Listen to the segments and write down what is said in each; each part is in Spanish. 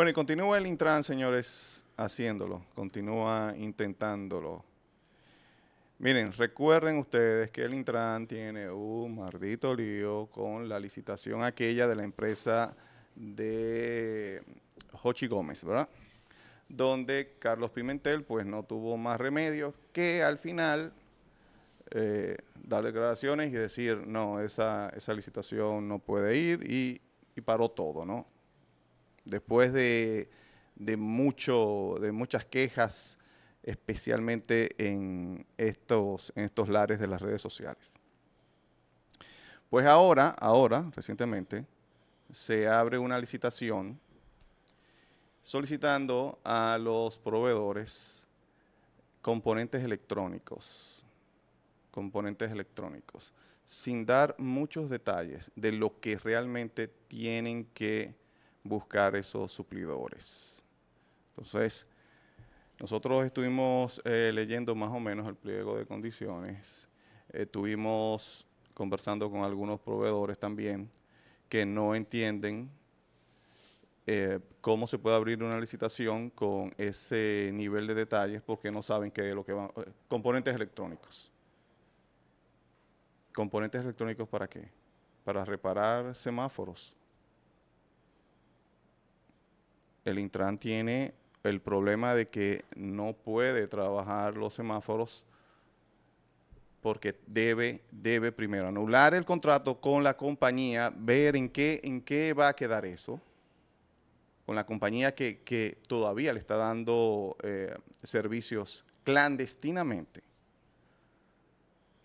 Bueno, y continúa el Intran, señores, haciéndolo, continúa intentándolo. Miren, recuerden ustedes que el Intran tiene un maldito lío con la licitación aquella de la empresa de Hochi Gómez, ¿verdad? Donde Carlos Pimentel pues no tuvo más remedio que al final eh, dar declaraciones y decir, no, esa, esa licitación no puede ir y, y paró todo, ¿no? Después de, mucho, de muchas quejas, especialmente en estos, en estos lares de las redes sociales. Pues ahora, ahora, recientemente, se abre una licitación solicitando a los proveedores componentes electrónicos, componentes electrónicos, sin dar muchos detalles de lo que realmente tienen que buscar esos suplidores. Entonces, nosotros estuvimos eh, leyendo más o menos el pliego de condiciones, estuvimos eh, conversando con algunos proveedores también que no entienden eh, cómo se puede abrir una licitación con ese nivel de detalles porque no saben qué es lo que van. Componentes electrónicos. ¿Componentes electrónicos para qué? Para reparar semáforos el Intran tiene el problema de que no puede trabajar los semáforos porque debe, debe primero anular el contrato con la compañía, ver en qué, en qué va a quedar eso, con la compañía que, todavía le está dando eh, servicios clandestinamente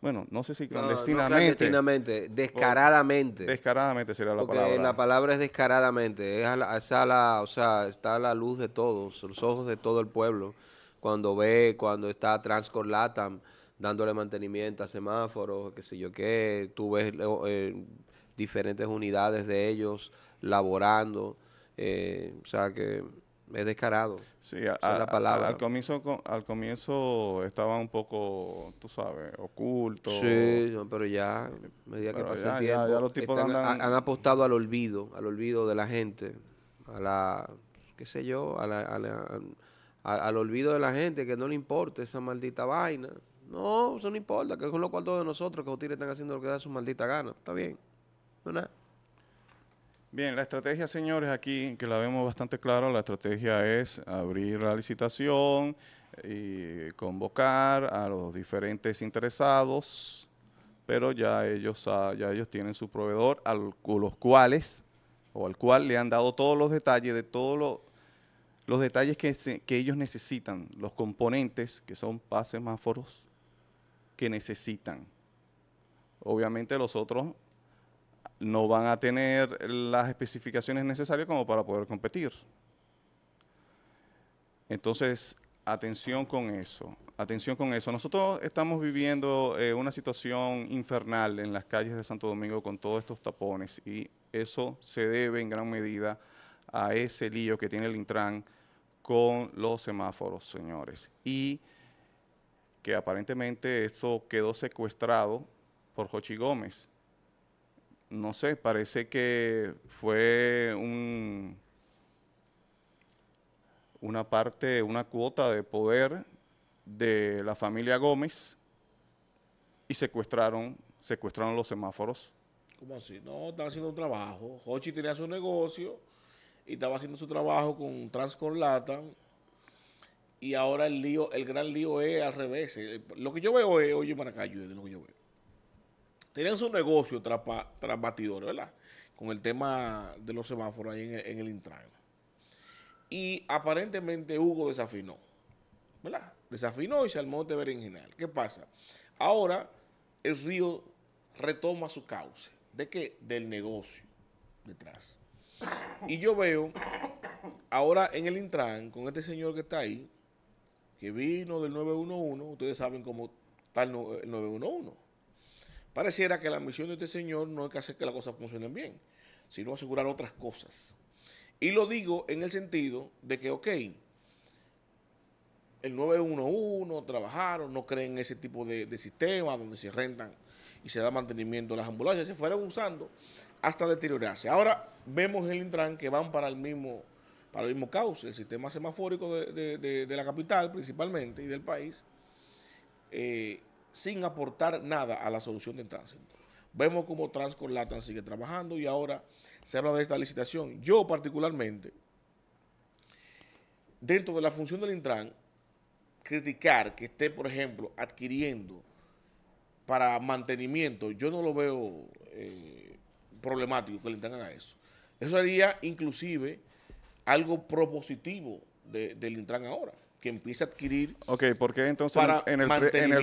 bueno, no sé si clandestinamente. clandestinamente, descaradamente. descaradamente sería la Porque palabra. La palabra es descaradamente, es a la, es o sea, está a la luz de todos, los ojos de todo el pueblo, cuando ve, cuando está Transcor Latam dándole mantenimiento a semáforos, qué sé yo qué, tú ves eh, diferentes unidades de ellos laborando, eh, o sea que es descarado. Sí, a, la palabra. al, comienzo, al comienzo estaba un poco, tú sabes, oculto. Sí, pero ya, a medida que pasa el tiempo, han, apostado al olvido, al olvido de la gente, a la, qué sé yo, a la, al olvido de la gente, que no le importa esa maldita vaina. No, eso no importa, que es con lo cual todos nosotros que los están haciendo lo que da su maldita gana. Está bien, no nada. Bien, la estrategia, señores, aquí que la vemos bastante clara, la estrategia es abrir la licitación y convocar a los diferentes interesados, pero ya ellos, ah, ya ellos tienen su proveedor, a los cuales o al cual le han dado todos los detalles de todos los detalles que, ellos necesitan, los componentes que son pases semáforos que necesitan. Obviamente los otros no van a tener las especificaciones necesarias como para poder competir. Entonces, atención con eso, atención con eso. Nosotros estamos viviendo eh, una situación infernal en las calles de Santo Domingo con todos estos tapones y eso se debe en gran medida a ese lío que tiene el Intran con los semáforos, señores. Y que aparentemente esto quedó secuestrado por Jochi Gómez no sé, parece que fue un, una parte, una cuota de poder de la familia Gómez y secuestraron, secuestraron los semáforos. ¿Cómo así? No, estaba haciendo un trabajo. Hochi tenía su negocio y estaba haciendo su trabajo con Transcorlata y ahora el lío, el gran lío es al revés. Eh, lo que yo veo es, oye, para de lo que yo veo tenían su negocio tras, batidores, ¿verdad? Con el tema de los semáforos ahí en el, Intran. Y aparentemente Hugo desafinó, ¿verdad? Desafinó y se armó en este berenjenal. ¿Qué pasa? Ahora el río retoma su cauce. ¿De qué? Del negocio detrás. Y yo veo ahora en el Intran con este señor que está ahí, que vino del 911, ustedes saben cómo está el 911 Pareciera que la misión de este señor no es que hacer que las cosas funcionen bien, sino asegurar otras cosas. Y lo digo en el sentido de que, ok, el 911 trabajaron, no creen en ese tipo de, sistema donde se rentan y se da mantenimiento a las ambulancias, se fueron usando hasta deteriorarse. Ahora vemos en el Intran que van para el mismo para el mismo cauce, el sistema semafórico de, la capital principalmente y del país, eh, sin aportar nada a la solución del tránsito. Vemos cómo Transcorlatan sigue trabajando y ahora se habla de esta licitación. Yo particularmente, dentro de la función del Intran, criticar que esté, por ejemplo, adquiriendo para mantenimiento, yo no lo veo eh, problemático que el Intran haga eso. Eso sería inclusive algo propositivo del Intran ahora que empiece a adquirir. Ok, ¿por qué entonces en, el,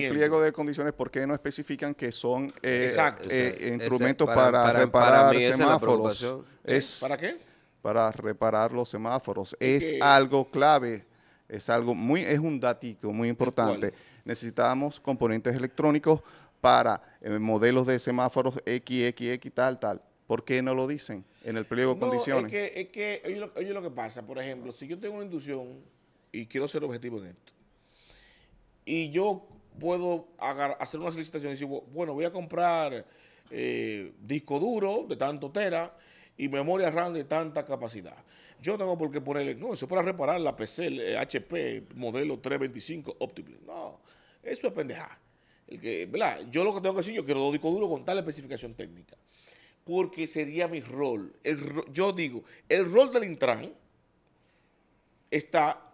pliego de condiciones, por qué no especifican que son eh, eh, eh, instrumentos para, reparar semáforos? ¿Para qué? Para reparar los semáforos. Es, algo clave, es algo muy, es un datito muy importante. Necesitamos componentes electrónicos para modelos de semáforos x tal, tal. ¿Por qué no lo dicen en el pliego de condiciones? Es que, lo, oye, lo, que pasa, por ejemplo, si yo tengo una inducción y quiero ser objetivo en esto. Y yo puedo hacer una solicitación y decir, bueno, voy a comprar eh, disco duro de tanto tera y memoria RAM de tanta capacidad. Yo tengo por qué ponerle, no, eso para reparar la PC, el HP, modelo 325 Optiple. No, eso es pendeja. El Yo lo que tengo que decir, yo quiero dos discos duros con tal especificación técnica. Porque sería mi rol. yo digo, el rol del Intran está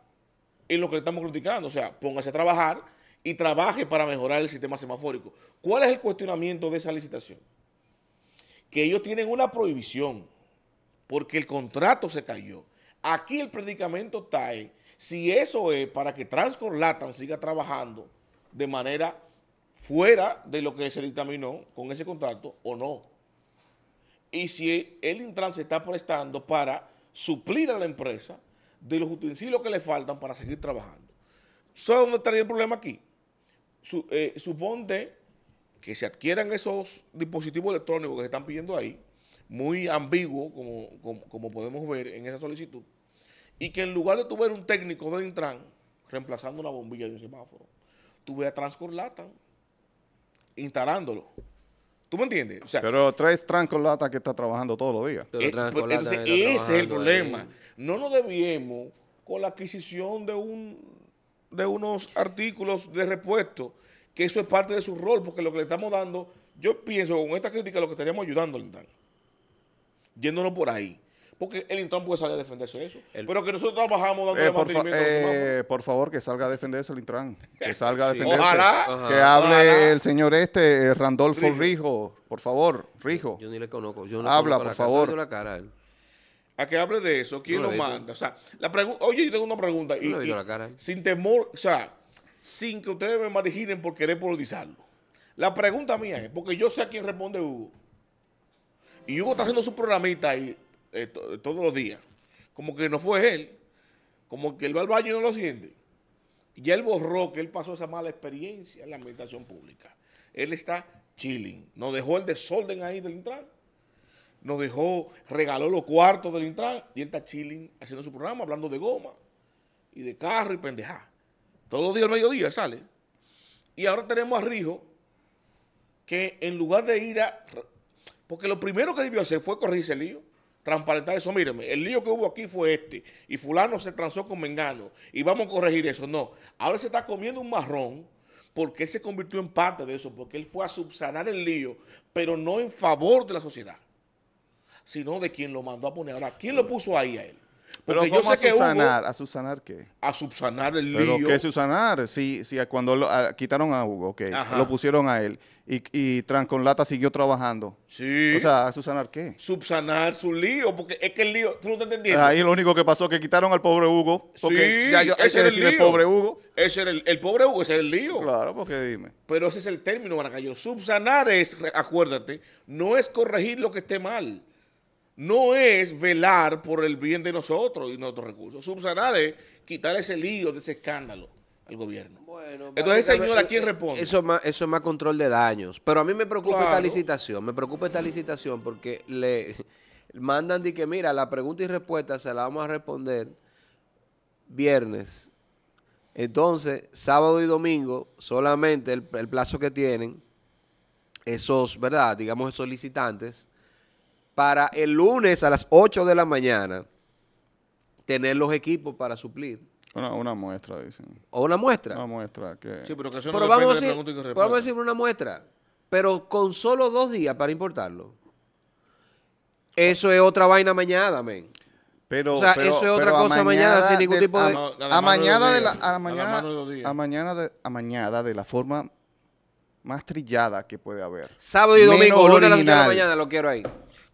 en lo que le estamos criticando. O sea, póngase a trabajar y trabaje para mejorar el sistema semafórico. ¿Cuál es el cuestionamiento de esa licitación? Que ellos tienen una prohibición porque el contrato se cayó. Aquí el predicamento está en, si eso es para que Transcorlatan siga trabajando de manera fuera de lo que se dictaminó con ese contrato o no. Y si el Intran se está prestando para suplir a la empresa de los utensilios que le faltan para seguir trabajando. ¿Sabes dónde estaría el problema aquí? Su, eh, que se adquieran esos dispositivos electrónicos que se están pidiendo ahí, muy ambiguos como, podemos ver en esa solicitud, y que en lugar de tu ver un técnico del Intran reemplazando una bombilla de un semáforo, tuve a Transcorlatan instalándolo. ¿Tú me entiendes? O sea, pero tres trancos que está trabajando todos los días. Eh, pues, entonces, ese es el problema. No nos debíamos con la adquisición de, un, de unos artículos de repuesto, que eso es parte de su rol, porque lo que le estamos dando, yo pienso con esta crítica lo que estaríamos ayudando al Yéndonos por ahí porque el Intran puede salir a defenderse de eso. Pero que nosotros trabajamos dando eh, por, eh, por favor, que salga a defenderse el Intran. Que salga a defenderse. Ojalá. Que hable el señor este, eh, Randolfo Rijo. Por favor, Rijo. Yo ni le conozco. Yo no Habla, por favor. cara a, que hable de eso, ¿quién lo manda? O sea, la Oye, yo tengo una pregunta. Y, Sin temor, o sea, sin que ustedes me marginen por querer politizarlo. La pregunta mía es, porque yo sé a quién responde Hugo. Y Hugo está haciendo su programita ahí eh, todos los días. Como que no fue él, como que el va y no lo siente. y él borró que él pasó esa mala experiencia en la administración pública. Él está chilling. Nos dejó el desorden ahí del Intran. Nos dejó, regaló los cuartos del Intran y él está chilling haciendo su programa, hablando de goma y de carro y pendejada Todos los días al mediodía sale. Y ahora tenemos a Rijo que en lugar de ir a... Porque lo primero que debió hacer fue corregirse el lío transparentar eso. Míreme, el lío que hubo aquí fue este, y fulano se transó con Mengano, y vamos a corregir eso. No, ahora se está comiendo un marrón porque se convirtió en parte de eso, porque él fue a subsanar el lío, pero no en favor de la sociedad, sino de quien lo mandó a poner. Ahora, ¿quién lo puso ahí a él? Porque yo sé a subsanar, que ¿A subsanar qué? A subsanar el lío. ¿Pero qué subsanar? Si, cuando lo, quitaron a Hugo, lo pusieron a él y, Transconlata siguió trabajando. Sí. O sea, ¿subsanar qué? Subsanar su lío, porque es que el lío, tú no te entendiendo. Ahí lo único que pasó es que quitaron al pobre Hugo. sí, ese era el pobre Hugo. Ese el, el, pobre Hugo, ese era el lío. Claro, porque dime. Pero ese es el término, Maracayo. Subsanar es, acuérdate, no es corregir lo que esté mal. No es velar por el bien de nosotros y nuestros recursos. Subsanar es quitar ese lío de ese escándalo al gobierno. Entonces, señora, ¿quién eh, eh, responde? Eso es, más, control de daños. Pero a mí me preocupa esta licitación. Me preocupa esta licitación porque le mandan de que, mira, la pregunta y respuesta se la vamos a responder viernes. Entonces, sábado y domingo, solamente el, plazo que tienen esos, ¿verdad? Digamos, esos licitantes, para el lunes a las 8 de la mañana tener los equipos para suplir. Una, muestra, dicen. ¿O una muestra? Una muestra. Que... Sí, pero que no vamos, a decir, una muestra, pero con solo dos días para importarlo. Eso es otra vaina mañana, men. Pero, o sea, eso es otra cosa mañana sin ningún tipo de... A, mañana de la... A mañana, a mañana a mañana de la forma más trillada que puede haber. Sábado y domingo, lunes a de la mañana lo quiero ahí.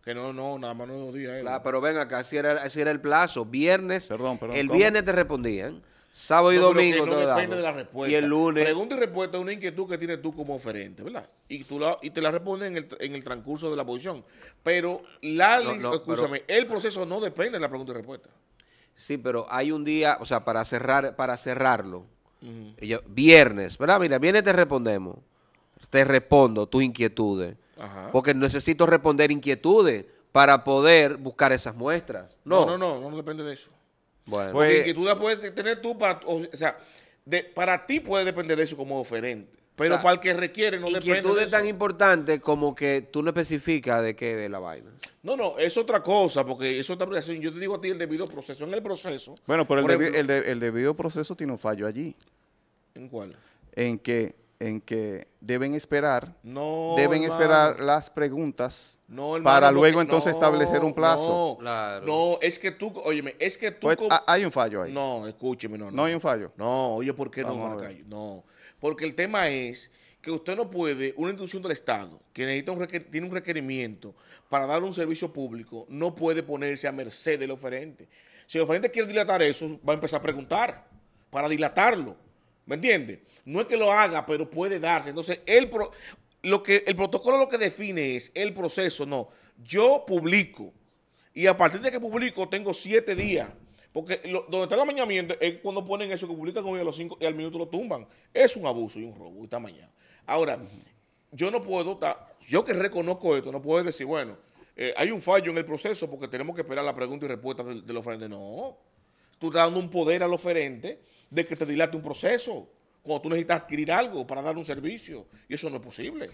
Que no, no, nada más no días. pero ven acá, así era, el plazo. Viernes, el viernes te respondían. Sábado y domingo Y el lunes. Pregunta y respuesta es una inquietud que tienes tú como oferente, ¿verdad? Y, y te la responden en el, transcurso de la posición. Pero la el proceso no depende de la pregunta y respuesta. Sí, pero hay un día, o sea, para cerrar, para cerrarlo. viernes, ¿verdad? Mira, viernes te respondemos. Te respondo tus inquietudes porque necesito responder inquietudes para poder buscar esas muestras. No, no, no, no, depende de eso. Bueno, inquietudes puedes tener tú, para, o, sea, para ti puede depender de eso como oferente. Pero para el que requiere no depende de eso. tan importante como que tú no especificas de qué es la vaina. No, no, es otra cosa, porque eso otra Yo te digo a ti el debido proceso. En el proceso... Bueno, pero el debido proceso tiene un fallo allí. ¿En cuál? En que en que deben esperar, deben esperar las preguntas para luego entonces establecer un plazo. No, es que tú, óyeme, es que tú... Pues, hay un fallo ahí. No, escúcheme, no, no. hay un fallo. No, oye, ¿por qué no, No, porque el tema es que usted no puede, una institución del Estado que necesita un tiene un requerimiento para dar un servicio público, no puede ponerse a merced del oferente. Si el oferente quiere dilatar eso, va a empezar a preguntar para dilatarlo. ¿Me entiendes? No es que lo haga, pero puede darse. Entonces, el, lo que, el protocolo lo que define es el proceso, no. Yo publico y a partir de que publico tengo siete días. Porque donde está el amañamiento es cuando ponen eso que publican hoy a los cinco y al minuto lo tumban. Es un abuso y un robo esta mañana. Ahora, yo no puedo, yo que reconozco esto, no puedo decir, bueno, eh, hay un fallo en el proceso porque tenemos que esperar la pregunta y respuesta de, los frentes. No tú estás dando un poder al oferente de que te dilate un proceso cuando tú necesitas adquirir algo para dar un servicio. Y eso no es posible.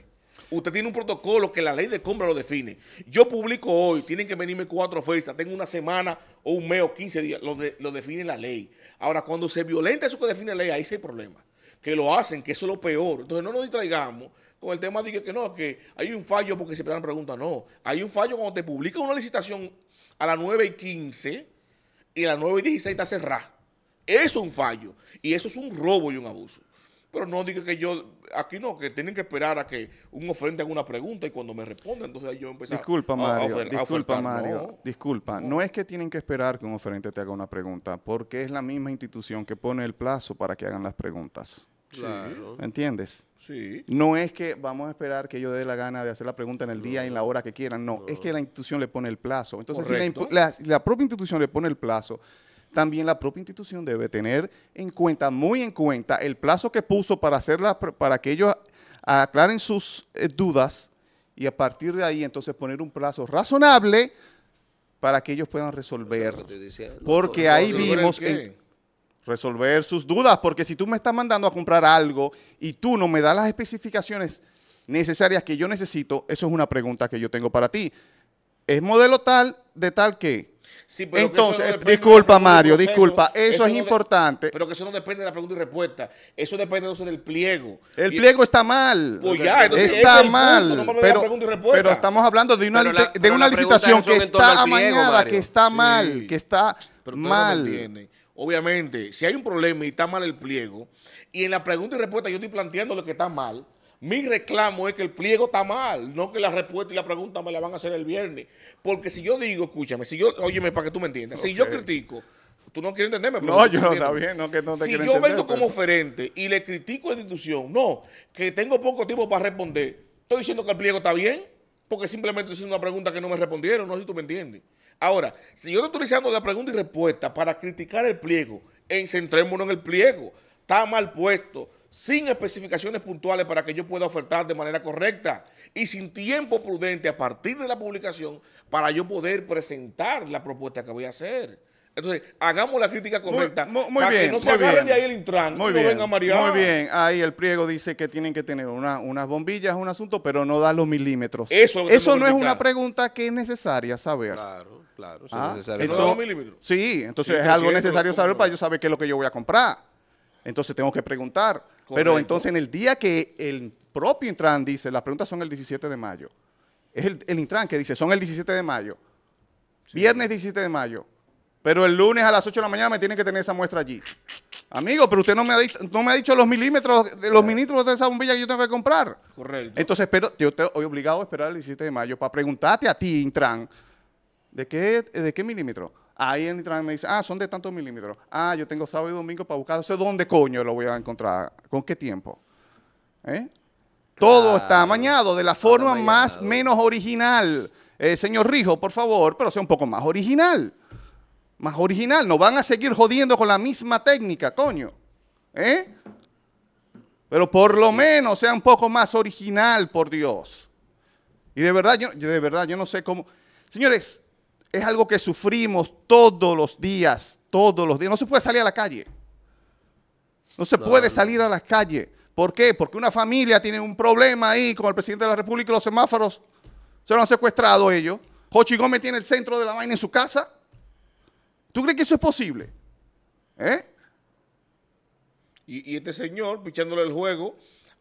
Usted tiene un protocolo que la ley de compra lo define. Yo publico hoy, tienen que venirme cuatro ofertas, tengo una semana o un mes o 15 días, lo, define la ley. Ahora, cuando se violenta eso que define la ley, ahí sí hay problema. Que lo hacen, que eso es lo peor. Entonces, no nos distraigamos con el tema de que, no, que hay un fallo porque se pregunta preguntas. No, hay un fallo cuando te publica una licitación a las 9 y 15 y la 9 y 16 está cerrada. Eso es un fallo y eso es un robo y un abuso. Pero no diga que yo, aquí no, que tienen que esperar a que un oferente haga una pregunta y cuando me responda, entonces yo empezar disculpa, Mario, Disculpa, Mario. disculpa, no. es que tienen que esperar que un oferente te haga una pregunta, porque es la misma institución que pone el plazo para que hagan las preguntas. ¿Me entiendes? No es que vamos a esperar que yo dé la gana de hacer la pregunta en el día y en la hora que quieran. No, es que la institución le pone el plazo. Entonces, si la, propia institución le pone el plazo, también la propia institución debe tener en cuenta, muy en cuenta, el plazo que puso para, hacerla, para que ellos aclaren sus eh, dudas y a partir de ahí entonces poner un plazo razonable para que ellos puedan resolver. Porque ahí vimos, que resolver sus dudas, porque si tú me estás mandando a comprar algo y tú no me das las especificaciones necesarias que yo necesito, eso es una pregunta que yo tengo para ti. ¿Es modelo tal de tal que? Sí, pero Entonces, disculpa Mario, disculpa, eso, es importante. pero que eso no depende de la pregunta y respuesta, eso depende entonces del pliego. El pliego está mal. Pues está mal. pero, estamos hablando de una, de una licitación que está amañada, que está mal, que está mal obviamente, si hay un problema y está mal el pliego, y en la pregunta y respuesta yo estoy planteando lo que está mal, mi reclamo es que el pliego está mal, no que la respuesta y la pregunta me la van a hacer el viernes. Porque si yo digo, escúchame, si yo, óyeme para que tú me entiendas, si yo critico, tú no quieres entenderme. No, yo no, está bien, no, que no te Si yo vengo como oferente y le critico a la institución, no, que tengo poco tiempo para responder, estoy diciendo que el pliego está bien, porque simplemente estoy haciendo una pregunta que no me respondieron, no sé si tú me entiendes. Ahora, si yo estoy utilizando la pregunta y respuesta para criticar el pliego, centrémonos en el pliego. Está mal puesto, sin especificaciones puntuales para que yo pueda ofertar de manera correcta y sin tiempo prudente a partir de la publicación para yo poder presentar la propuesta que voy a hacer. Entonces, hagamos la crítica correcta muy, bien, que no se agarren de ahí el Intran. Muy, bien, muy bien, ahí el priego dice que tienen que tener unas bombillas, un asunto, pero no da los milímetros. Eso, no es una pregunta que es necesaria saber. Claro, claro, es necesario. Entonces, Sí, entonces es algo necesario saber para yo saber qué es lo que yo voy a comprar. Entonces tengo que preguntar. Pero entonces en el día que el propio Intran dice, las preguntas son el 17 de mayo. Es el, Intran que dice, son el 17 de mayo. Viernes 17 de mayo pero el lunes a las 8 de la mañana me tienen que tener esa muestra allí. Amigo, pero usted no me ha dicho, los milímetros, de los milímetros de esa bombilla que yo tengo que comprar. Correcto. Entonces, pero yo estoy obligado a esperar el 17 de mayo para preguntarte a ti, Intran, ¿de qué, de qué milímetro? Ahí en Intran me dice, ah, son de tantos milímetros. Ah, yo tengo sábado y domingo para buscar. sé ¿dónde coño lo voy a encontrar? ¿Con qué tiempo? ¿Eh? Todo está amañado de la forma más menos original. Eh, señor Rijo, por favor, pero sea un poco más original más original. No van a seguir jodiendo con la misma técnica, coño. ¿Eh? Pero por lo menos sea un poco más original, por Dios. Y de verdad, yo, de verdad, yo no sé cómo. Señores, es algo que sufrimos todos los días, todos los días. No se puede salir a la calle. No se puede salir a la calle. ¿Por qué? Porque una familia tiene un problema ahí con el presidente de la República y los semáforos. Se lo han secuestrado ellos. Jochi Gómez tiene el centro de la vaina en su casa. ¿Tú crees que eso es posible? ¿Eh? Y, este señor pichándole el juego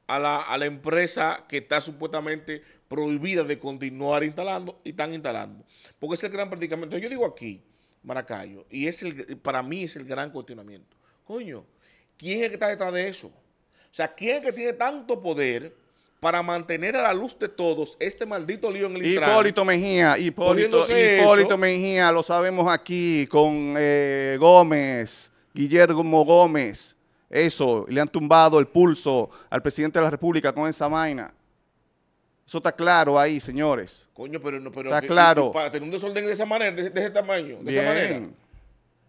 a la, empresa que está supuestamente prohibida de continuar instalando y están instalando. Porque es el gran predicamento. Yo digo aquí, Maracayo, y es el, para mí es el gran cuestionamiento. Coño, ¿quién es el que está detrás de eso? O sea, ¿quién es el que tiene tanto poder para mantener a la luz de todos este maldito lío en el Hipólito Mejía, Hipólito, Hipólito Mejía, lo sabemos aquí con eh, Gómez, Guillermo Gómez. Eso, le han tumbado el pulso al presidente de la República con esa vaina. Eso está claro ahí, señores. Coño, pero no, pero. Está claro. Para tener un desorden de esa manera, de, ese tamaño, de esa manera.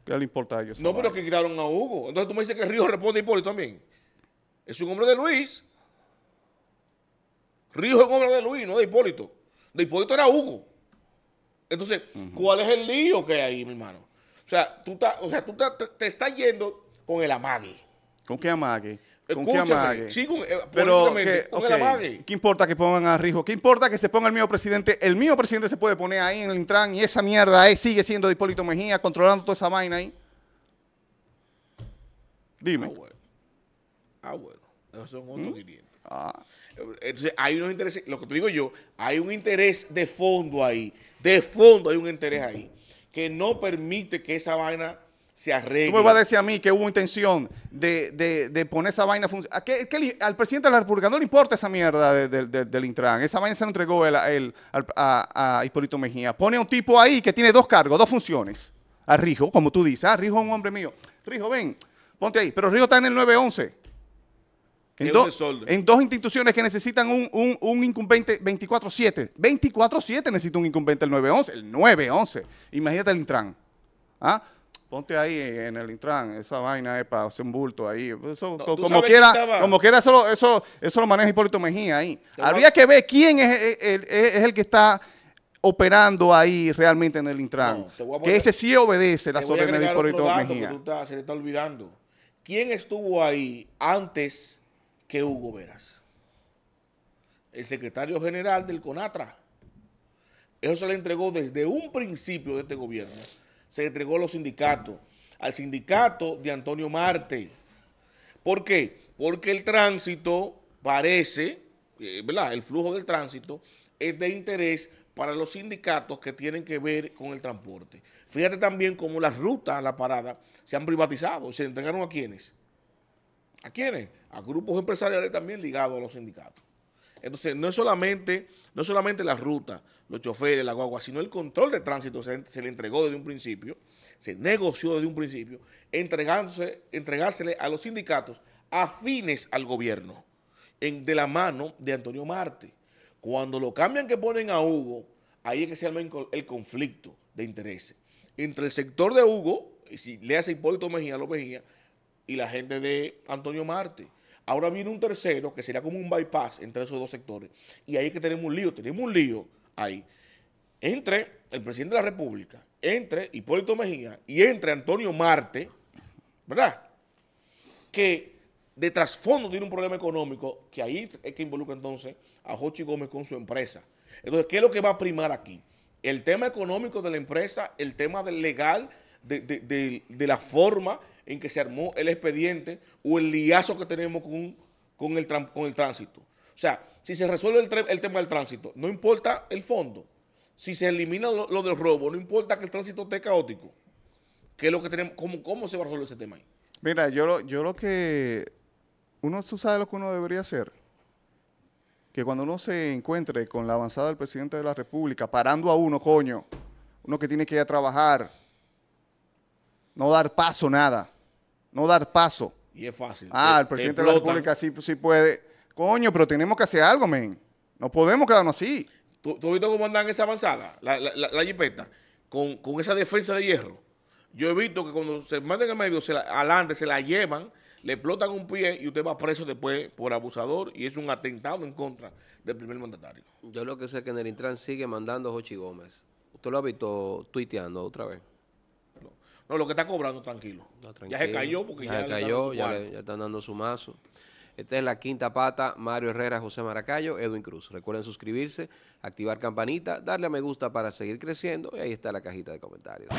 ¿Qué le importa a ellos? No, pero que tiraron a Hugo. Entonces tú me dices que Río responde a Hipólito también. Es un hombre de Luis. Rijo es obra de Luis, no de Hipólito. De Hipólito era Hugo. Entonces, ¿cuál es el lío que hay ahí, mi hermano? O sea, tú, o sea, tú te, te, estás yendo con el amague. ¿Con qué amague? ¿Con qué amague? Sí, con, eh, Pero el amague. ¿Qué importa que pongan a Rijo? ¿Qué importa que se ponga el mío presidente? El mío presidente se puede poner ahí en el Intran y esa mierda ahí sigue siendo de Hipólito Mejía, controlando toda esa vaina ahí. Dime. Ah, bueno. Ah, bueno. Eso son otros Ah. entonces hay unos intereses, lo que te digo yo, hay un interés de fondo ahí, de fondo hay un interés ahí, que no permite que esa vaina se arregle. Tú me vas a decir a mí que hubo intención de, poner esa vaina a al presidente de la República no le importa esa mierda del Intran. Esa vaina se la entregó a, Hipólito Mejía. Pone un tipo ahí que tiene dos cargos, dos funciones. A Rijo, como tú dices. a ah, Rijo es un hombre mío. Rijo, ven, ponte ahí. Pero Rijo está en el 911 en, dos instituciones que necesitan un, incumbente 24-7. 24-7 necesita un incumbente el 911. El 911. Imagínate el Intran. ¿ah? Ponte ahí en el Intran, esa vaina es para hacer un bulto ahí. como, quiera, como quiera, eso, lo, eso, lo maneja Hipólito Mejía ahí. Habría que ver quién es, el que está operando ahí realmente en el Intran. que ese sí obedece la órdenes de Hipólito Mejía. se le está olvidando. ¿Quién estuvo ahí antes que Hugo Veras, el secretario general del CONATRA. Eso se le entregó desde un principio de este gobierno. Se le entregó a los sindicatos, al sindicato de Antonio Marte. ¿Por qué? Porque el tránsito parece, eh, ¿verdad? El flujo del tránsito es de interés para los sindicatos que tienen que ver con el transporte. Fíjate también cómo las rutas, la parada se han privatizado. ¿Se entregaron a quiénes? ¿A quiénes? A grupos empresariales también ligados a los sindicatos. Entonces, no es solamente, no solamente la ruta, los choferes, la guagua, sino el control de tránsito se, le entregó desde un principio, se negoció desde un principio, entregándose, entregársele a los sindicatos afines al gobierno, de la mano de Antonio Marte. Cuando lo cambian que ponen a Hugo, ahí es que se arma el conflicto de intereses entre el sector de Hugo, y si le hace Hipólito Mejía, López Mejía, y la gente de Antonio Marte. Ahora viene un tercero que sería como un bypass entre esos dos sectores. Y ahí es que tenemos un lío, tenemos un lío ahí. Entre el presidente de la República, entre Hipólito Mejía y entre Antonio Marte, ¿verdad? Que de trasfondo tiene un problema económico que ahí es que involucra entonces a Jochi Gómez con su empresa. Entonces, ¿qué es lo que va a primar aquí? El tema económico de la empresa, el tema del legal de, la forma en que se armó el expediente o el liazo que tenemos con, el, con el tránsito. O sea, si se resuelve el, tema del tránsito, no importa el fondo. Si se elimina lo, del robo, no importa que el tránsito esté caótico. ¿Qué es lo que tenemos? ¿Cómo, cómo se va a resolver ese tema ahí? Mira, yo lo, yo lo que... Uno, sabe lo que uno debería hacer que cuando uno se encuentre con la avanzada del presidente de la República, parando a uno, coño, uno que tiene que ir a trabajar, no dar paso nada, no dar paso. Y es fácil. Ah, el eh, presidente de la República sí, puede. Coño, pero tenemos que hacer algo, men. No podemos quedarnos así. ¿Tú, tú visto cómo andan esa avanzada, la, la, jipeta, con, esa defensa de hierro? Yo he visto que cuando se mandan al medio, se adelante, se la llevan, le explotan un pie y usted va preso después por abusador y es un atentado en contra del primer mandatario. Yo lo que sé es que en el Intran sigue mandando a Jochi Gómez. Usted lo ha visto tuiteando otra vez. No, lo que está cobrando, tranquilo. Ya se cayó porque ya, ya cayó, le, ya están dando su mazo. Esta es la quinta pata, Mario Herrera, José Maracayo, Edwin Cruz. Recuerden suscribirse, activar campanita, darle a me gusta para seguir creciendo y ahí está la cajita de comentarios.